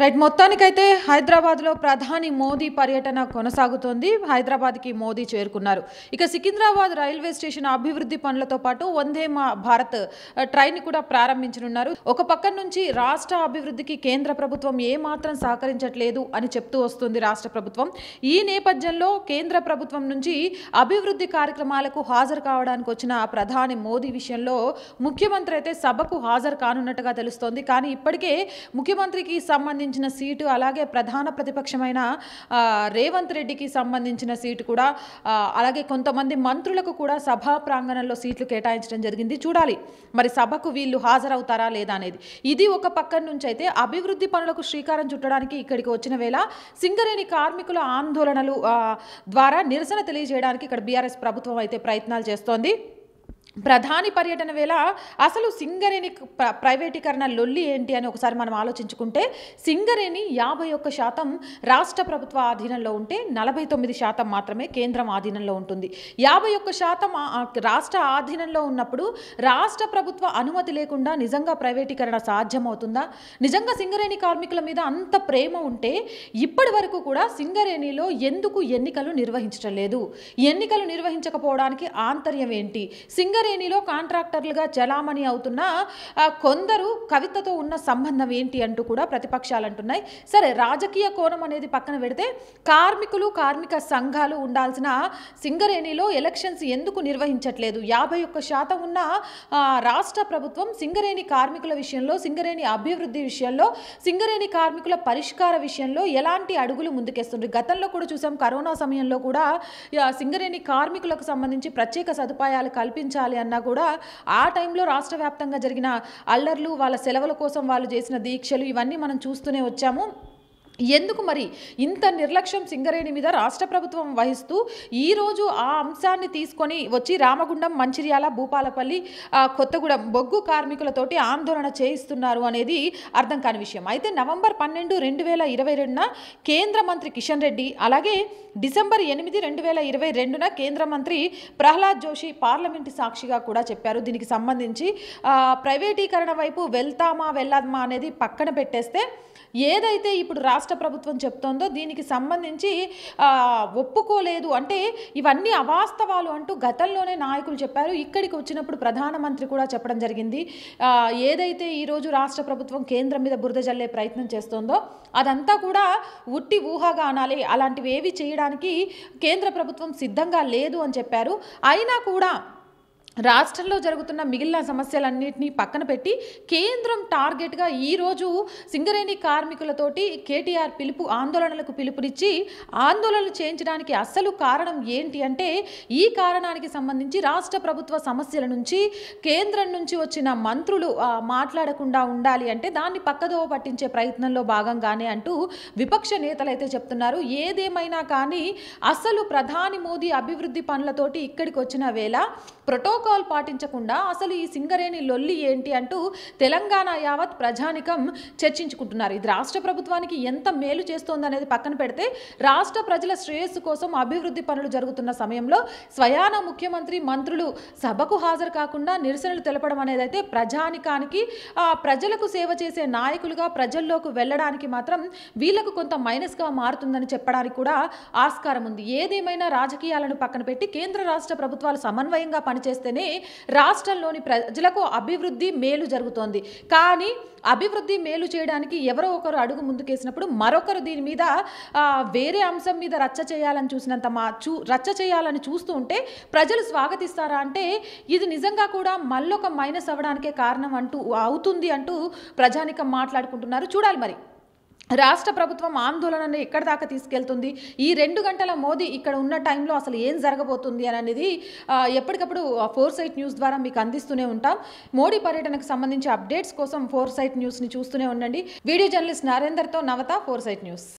right మొత్తానికైతే హైదరాబాద్లో ప్రధాని మోదీ పర్యటన కొనసాగుతోంది హైదరాబాద్కి మోదీ చేరుకున్నారు ఇక సికింద్రాబాద్ రైల్వే స్టేషన్ అభివృద్ధి పనులతో పాటు వందే మా భారత్ ట్రైన్ కూడా ప్రారంభించనున్నారు ఒక పక్క నుంచి రాష్ట్ర అభివృద్ధికి కేంద్ర ప్రభుత్వం ఏమాత్రం సహకరించట్లేదు అని చెప్తూ వస్తుంది రాష్ట్ర ప్రభుత్వం ఈ నేపథ్యంలో కేంద్ర ప్రభుత్వం నుంచి అభివృద్ధి కార్యక్రమాలకు హాజరు కావడానికి వచ్చిన ప్రధాని మోదీ విషయంలో ముఖ్యమంత్రి అయితే సభకు హాజరు కానున్నట్టుగా తెలుస్తోంది కానీ ఇప్పటికే ముఖ్యమంత్రికి సంబంధించి సంబంధించిన సీటు అలాగే ప్రధాన ప్రతిపక్షమైన రేవంత్ రెడ్డికి సంబంధించిన సీటు కూడా అలాగే కొంతమంది మంత్రులకు కూడా సభా ప్రాంగణంలో సీట్లు కేటాయించడం జరిగింది చూడాలి మరి సభకు వీళ్ళు హాజరవుతారా లేదా అనేది ఇది ఒక పక్కన నుంచి అయితే అభివృద్ధి పనులకు శ్రీకారం చుట్టడానికి ఇక్కడికి వచ్చిన వేళ సింగరేణి కార్మికుల ఆందోళనలు ద్వారా నిరసన తెలియజేయడానికి ఇక్కడ బీఆర్ఎస్ ప్రభుత్వం అయితే ప్రయత్నాలు చేస్తోంది ప్రధాని పర్యటన వేళ అసలు సింగరేణి ప్రైవేటీకరణ లొల్లి ఏంటి అని ఒకసారి మనం ఆలోచించుకుంటే సింగరేణి యాభై ఒక్క శాతం రాష్ట్ర ప్రభుత్వ ఆధీనంలో ఉంటే నలభై తొమ్మిది శాతం మాత్రమే కేంద్రం ఆధీనంలో ఉంటుంది యాభై ఒక్క శాతం రాష్ట్ర ఆధీనంలో ఉన్నప్పుడు రాష్ట్ర ప్రభుత్వ అనుమతి లేకుండా నిజంగా ప్రైవేటీకరణ సాధ్యమవుతుందా నిజంగా సింగరేణి కార్మికుల మీద అంత ప్రేమ ఉంటే ఇప్పటి వరకు కూడా సింగరేణిలో ఎందుకు ఎన్నికలు నిర్వహించడం లేదు ఎన్నికలు నిర్వహించకపోవడానికి ఆంతర్యం ఏంటి సింగరేణి సింగరేణిలో కాంట్రాక్టర్లుగా జలామణి అవుతున్న కొందరు కవితతో ఉన్న సంబంధం ఏంటి అంటూ కూడా ప్రతిపక్షాలు అంటున్నాయి సరే రాజకీయ కోణం అనేది పక్కన పెడితే కార్మికులు కార్మిక సంఘాలు ఉండాల్సిన సింగరేణిలో ఎలక్షన్స్ ఎందుకు నిర్వహించట్లేదు యాభై ఒక్క శాతం ఉన్న రాష్ట్ర ప్రభుత్వం సింగరేణి కార్మికుల విషయంలో సింగరేణి అభివృద్ధి విషయంలో సింగరేణి కార్మికుల పరిష్కార విషయంలో ఎలాంటి అడుగులు ముందుకేస్తుంది గతంలో కూడా చూసాం కరోనా సమయంలో కూడా సింగరేణి కార్మికులకు సంబంధించి ప్రత్యేక సదుపాయాలు కల్పించాలి రావాలి అన్నా కూడా ఆ టైంలో రాష్ట్ర వ్యాప్తంగా జరిగిన అల్లర్లు వాళ్ళ సెలవుల కోసం వాళ్ళు చేసిన దీక్షలు ఇవన్నీ మనం చూస్తూనే వచ్చాము ఎందుకు మరి ఇంత నిర్లక్ష్యం సింగరేణి మీద రాష్ట్ర ప్రభుత్వం వహిస్తూ ఈరోజు ఆ అంశాన్ని తీసుకొని వచ్చి రామగుండం మంచిర్యాల భూపాలపల్లి కొత్తగూడెం బొగ్గు కార్మికులతోటి ఆందోళన చేయిస్తున్నారు అనేది అర్థం కాని విషయం అయితే నవంబర్ పన్నెండు రెండు వేల ఇరవై రెండున కేంద్ర మంత్రి కిషన్ రెడ్డి అలాగే డిసెంబర్ ఎనిమిది రెండు వేల ఇరవై రెండున కేంద్ర మంత్రి ప్రహ్లాద్ జోషి పార్లమెంటు సాక్షిగా కూడా చెప్పారు దీనికి సంబంధించి ప్రైవేటీకరణ వైపు వెళ్తామా వెళ్ళదామా అనేది పక్కన పెట్టేస్తే ఏదైతే ఇప్పుడు రాష్ట్ర రాష్ట్ర ప్రభుత్వం చెప్తోందో దీనికి సంబంధించి ఒప్పుకోలేదు అంటే ఇవన్నీ అవాస్తవాలు అంటూ గతంలోనే నాయకులు చెప్పారు ఇక్కడికి వచ్చినప్పుడు ప్రధానమంత్రి కూడా చెప్పడం జరిగింది ఏదైతే ఈరోజు రాష్ట్ర ప్రభుత్వం కేంద్రం మీద బురద జల్లే ప్రయత్నం చేస్తోందో అదంతా కూడా ఉట్టి ఊహాగా అనాలి అలాంటివి ఏవి చేయడానికి కేంద్ర ప్రభుత్వం సిద్ధంగా లేదు అని చెప్పారు అయినా కూడా రాష్ట్రంలో జరుగుతున్న మిగిలిన సమస్యలన్నింటినీ పక్కన పెట్టి కేంద్రం టార్గెట్గా ఈరోజు సింగరేణి కార్మికులతోటి కేటీఆర్ పిలుపు ఆందోళనలకు పిలుపునిచ్చి ఆందోళనలు చేయించడానికి అస్సలు కారణం ఏంటి అంటే ఈ కారణానికి సంబంధించి రాష్ట్ర ప్రభుత్వ సమస్యల నుంచి కేంద్రం నుంచి వచ్చిన మంత్రులు మాట్లాడకుండా ఉండాలి అంటే దాన్ని పక్కదోవ పట్టించే ప్రయత్నంలో భాగంగానే అంటూ విపక్ష నేతలు అయితే చెప్తున్నారు ఏదేమైనా కానీ అసలు ప్రధాని మోదీ అభివృద్ధి పనులతోటి ఇక్కడికి వచ్చిన వేళ ప్రోటోకాల్ ప్రోటోకాల్ పాటించకుండా అసలు ఈ సింగరేణి లొల్లి ఏంటి అంటూ తెలంగాణ యావత్ ప్రజానికం చర్చించుకుంటున్నారు ఇది రాష్ట్ర ప్రభుత్వానికి ఎంత మేలు చేస్తోందనేది పక్కన పెడితే రాష్ట్ర ప్రజల శ్రేయస్సు కోసం అభివృద్ధి పనులు జరుగుతున్న సమయంలో స్వయాన ముఖ్యమంత్రి మంత్రులు సభకు హాజరు కాకుండా నిరసనలు తెలపడం అనేది అయితే ప్రజానికానికి ప్రజలకు సేవ చేసే నాయకులుగా ప్రజల్లోకి వెళ్ళడానికి మాత్రం వీళ్లకు కొంత మైనస్గా మారుతుందని చెప్పడానికి కూడా ఆస్కారం ఉంది ఏదేమైనా రాజకీయాలను పక్కన పెట్టి కేంద్ర రాష్ట్ర ప్రభుత్వాలు సమన్వయంగా పనిచేస్తేనే వల్లనే రాష్ట్రంలోని ప్రజలకు అభివృద్ధి మేలు జరుగుతోంది కానీ అభివృద్ధి మేలు చేయడానికి ఎవరో ఒకరు అడుగు ముందుకేసినప్పుడు మరొకరు దీని మీద వేరే అంశం మీద రచ్చ చేయాలని చూసినంత మా చూ రచ్చ చేయాలని చూస్తూ ఉంటే ప్రజలు స్వాగతిస్తారా అంటే ఇది నిజంగా కూడా మళ్ళొక మైనస్ అవ్వడానికే కారణం అంటూ అవుతుంది అంటూ ప్రజానికం మాట్లాడుకుంటున్నారు చూడాలి మరి రాష్ట్ర ప్రభుత్వం ఆందోళనను ఎక్కడ దాకా తీసుకెళ్తుంది ఈ రెండు గంటల మోదీ ఇక్కడ ఉన్న టైంలో అసలు ఏం జరగబోతుంది అని అనేది ఎప్పటికప్పుడు ఫోర్ సైట్ న్యూస్ ద్వారా మీకు అందిస్తూనే ఉంటాం మోడీ పర్యటనకు సంబంధించి అప్డేట్స్ కోసం ఫోర్ సైట్ న్యూస్ని చూస్తూనే ఉండండి వీడియో జర్నలిస్ట్ నరేందర్తో నవత ఫోర్ సైట్ న్యూస్